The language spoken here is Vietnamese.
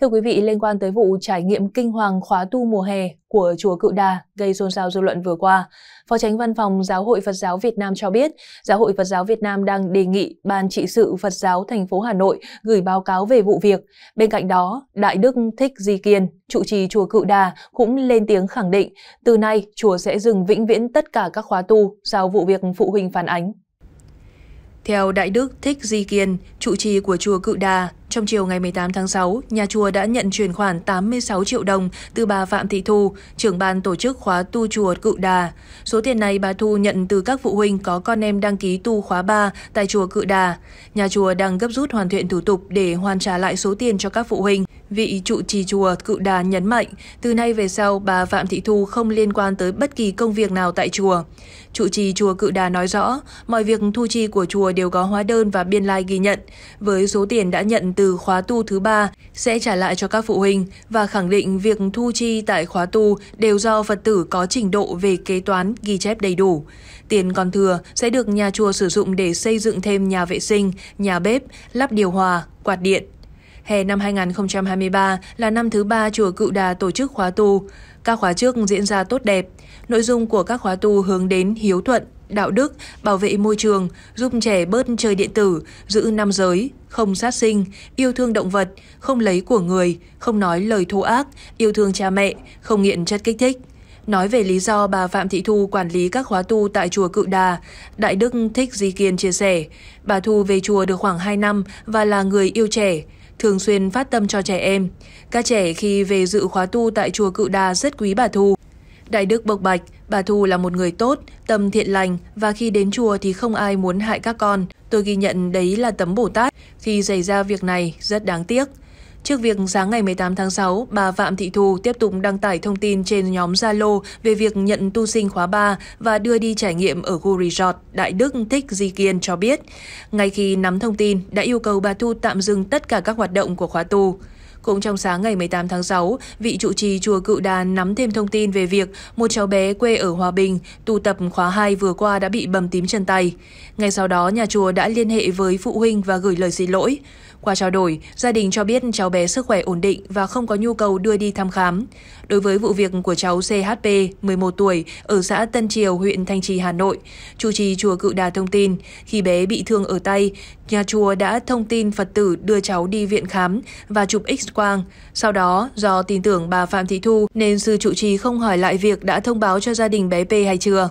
Thưa quý vị, liên quan tới vụ trải nghiệm kinh hoàng khóa tu mùa hè của chùa Cự Đà gây xôn xao dư luận vừa qua, Phó Tránh Văn phòng Giáo hội Phật giáo Việt Nam cho biết, Giáo hội Phật giáo Việt Nam đang đề nghị Ban trị sự Phật giáo thành phố Hà Nội gửi báo cáo về vụ việc. Bên cạnh đó, Đại Đức Thích Di Kiên, trụ trì chùa Cự Đà cũng lên tiếng khẳng định, từ nay chùa sẽ dừng vĩnh viễn tất cả các khóa tu sau vụ việc phụ huynh phản ánh. Theo Đại Đức Thích Di Kiên, trụ trì của chùa Cự Đà, trong chiều ngày 18 tháng 6, nhà chùa đã nhận chuyển khoản 86 triệu đồng từ bà Phạm Thị Thu, trưởng ban tổ chức khóa tu chùa Cự Đà. Số tiền này bà Thu nhận từ các phụ huynh có con em đăng ký tu khóa 3 tại chùa Cự Đà. Nhà chùa đang gấp rút hoàn thiện thủ tục để hoàn trả lại số tiền cho các phụ huynh. Vị trụ trì chùa Cự Đà nhấn mạnh, từ nay về sau bà Phạm Thị Thu không liên quan tới bất kỳ công việc nào tại chùa. Trụ trì chùa Cự Đà nói rõ, mọi việc thu chi của chùa đều có hóa đơn và biên lai ghi nhận. Với số tiền đã nhận từ khóa tu thứ ba sẽ trả lại cho các phụ huynh và khẳng định việc thu chi tại khóa tu đều do Phật tử có trình độ về kế toán ghi chép đầy đủ. Tiền còn thừa sẽ được nhà chùa sử dụng để xây dựng thêm nhà vệ sinh, nhà bếp, lắp điều hòa, quạt điện. Hè năm 2023 là năm thứ ba chùa Cự Đà tổ chức khóa tu. Các khóa trước diễn ra tốt đẹp. Nội dung của các khóa tu hướng đến hiếu thuận, đạo đức, bảo vệ môi trường, giúp trẻ bớt chơi điện tử, giữ nam giới, không sát sinh, yêu thương động vật, không lấy của người, không nói lời thô ác, yêu thương cha mẹ, không nghiện chất kích thích. Nói về lý do bà Phạm Thị Thu quản lý các khóa tu tại chùa Cự Đà, Đại Đức Thích Di Kiên chia sẻ, bà Thu về chùa được khoảng 2 năm và là người yêu trẻ thường xuyên phát tâm cho trẻ em. Các trẻ khi về dự khóa tu tại chùa Cự Đà rất quý bà Thu. Đại đức bộc bạch, bà Thu là một người tốt, tâm thiện lành và khi đến chùa thì không ai muốn hại các con. Tôi ghi nhận đấy là tấm Bồ Tát. Khi xảy ra việc này rất đáng tiếc. Trước việc sáng ngày 18 tháng 6, bà Phạm Thị Thu tiếp tục đăng tải thông tin trên nhóm Zalo về việc nhận tu sinh khóa 3 và đưa đi trải nghiệm ở khu resort Đại Đức Thích Di Kiên cho biết, ngay khi nắm thông tin đã yêu cầu bà Thu tạm dừng tất cả các hoạt động của khóa tu. Cũng trong sáng ngày 18 tháng 6, vị trụ trì chùa Cự Đà nắm thêm thông tin về việc một cháu bé quê ở Hòa Bình, tu tập khóa 2 vừa qua đã bị bầm tím chân tay. Ngay sau đó, nhà chùa đã liên hệ với phụ huynh và gửi lời xin lỗi. Qua trao đổi, gia đình cho biết cháu bé sức khỏe ổn định và không có nhu cầu đưa đi thăm khám. Đối với vụ việc của cháu CHP, 11 tuổi, ở xã Tân Triều, huyện Thanh Trì, Hà Nội, chủ trì chùa Cự Đà thông tin, khi bé bị thương ở tay, nhà chùa đã thông tin Phật tử đưa cháu đi viện khám và chụp x-quang. Sau đó, do tin tưởng bà Phạm Thị Thu nên sư trụ trì không hỏi lại việc đã thông báo cho gia đình bé P hay chưa.